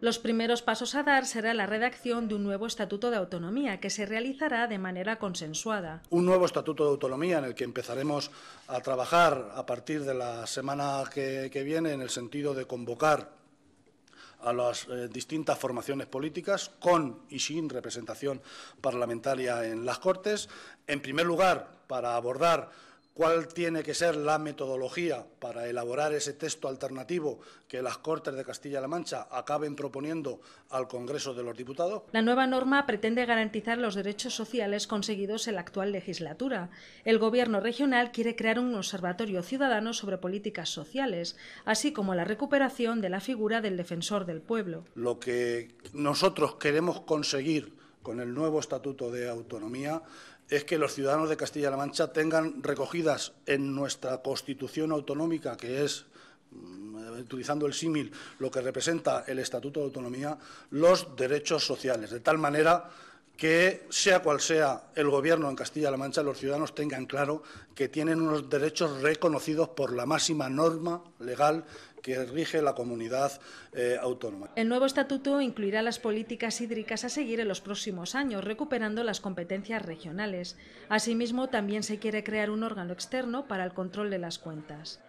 Los primeros pasos a dar será la redacción de un nuevo Estatuto de Autonomía, que se realizará de manera consensuada. Un nuevo Estatuto de Autonomía en el que empezaremos a trabajar a partir de la semana que, viene en el sentido de convocar a las eh, distintas formaciones políticas con y sin representación parlamentaria en las Cortes. En primer lugar, para abordar cuál tiene que ser la metodología para elaborar ese texto alternativo que las Cortes de Castilla-La Mancha acaben proponiendo al Congreso de los Diputados. La nueva norma pretende garantizar los derechos sociales conseguidos en la actual legislatura. El Gobierno regional quiere crear un observatorio ciudadano sobre políticas sociales, así como la recuperación de la figura del defensor del pueblo. Lo que nosotros queremos conseguir con el nuevo Estatuto de Autonomía es que los ciudadanos de Castilla-La Mancha tengan recogidas en nuestra Constitución autonómica, que es mm, utilizando el símil, lo que representa el Estatuto de Autonomía, los derechos sociales, de tal manera que sea cual sea el gobierno en Castilla-La Mancha, los ciudadanos tengan claro que tienen unos derechos reconocidos por la máxima norma legal que rige la comunidad eh, autónoma. El nuevo estatuto incluirá las políticas hídricas a seguir en los próximos años, recuperando las competencias regionales. Asimismo, también se quiere crear un órgano externo para el control de las cuentas.